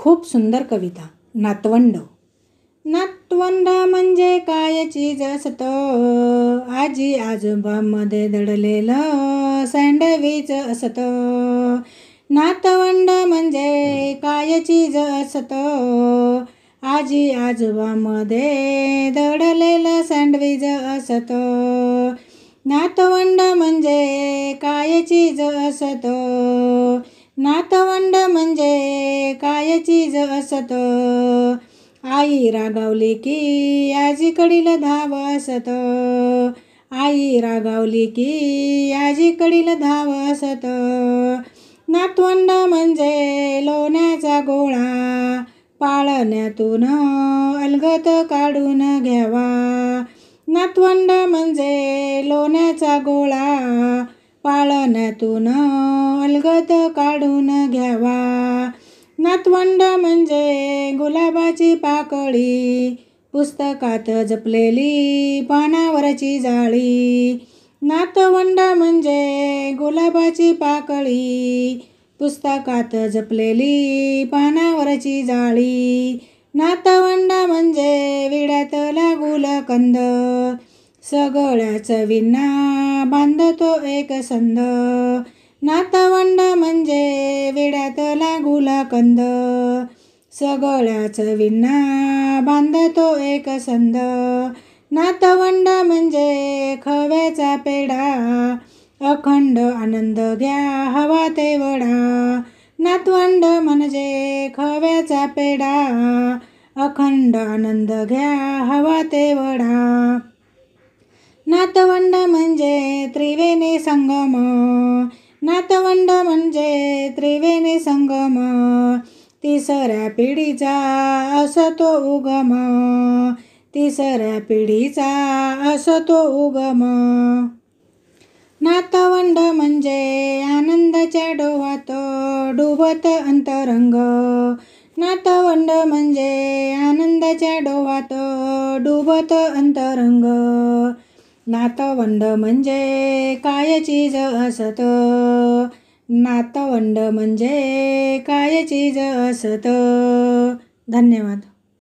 खूप सुंदर कविता नातवंड नातवंड म्हणजे काय चीज असतं आजी आजोबामध्ये दडलेलं सँडविच असत नातवंड म्हणजे काय चीज असतं आजी आजोबामध्ये दडलेलं सँडविच असत नातवंड म्हणजे काय चीज नातवंड म्हणजे काय चीज असत आई रागावली की आजीकडील धाव असत आई रागावली की आजीकडील धाव असत नातवंड म्हणजे लोण्याचा गोळा पाळण्यातून अलगत काढून घ्यावा नातवंड म्हणजे लोण्याचा गोळा पाळण्यातून अलगत काढून घ्यावा नातवंड म्हणजे गुलाबाची पाकळी पुस्तकात जपलेली पानावरची जाळी नातवंड म्हणजे गुलाबाची पाकळी पुस्तकात जपलेली पानावरची जाळी नातवंड म्हणजे विड्यात लागूल कंद सगळ्याच विना बांधतो एक संद नातवंड म्हणजे विड्यात गुलाकंद, कंद सगळ्याच विन्ना बांधतो एक संद म्हणजे नातवंड म्हणजे खव्याचा पेढा अखंड आनंद घ्या हवा ते वडा नातवंड म्हणजे खव्याचा पेढा अखंड आनंद घ्या हवा ते वडा नातवंड म्हणजे त्रिवेणी संगम नातवंड म्हणजे त्रिवेणी संगम तिसऱ्या पिढीचा तो उगम तिसऱ्या पिढीचा तो उगम नातवंड म्हणजे आनंदाच्या डोहात डुबत अंतरंग नातवंड म्हणजे आनंदाच्या डोहात डुबत अंतरंग नातवंड म्हणजे काय चीज असत नातवंड म्हणजे काय चीज असत धन्यवाद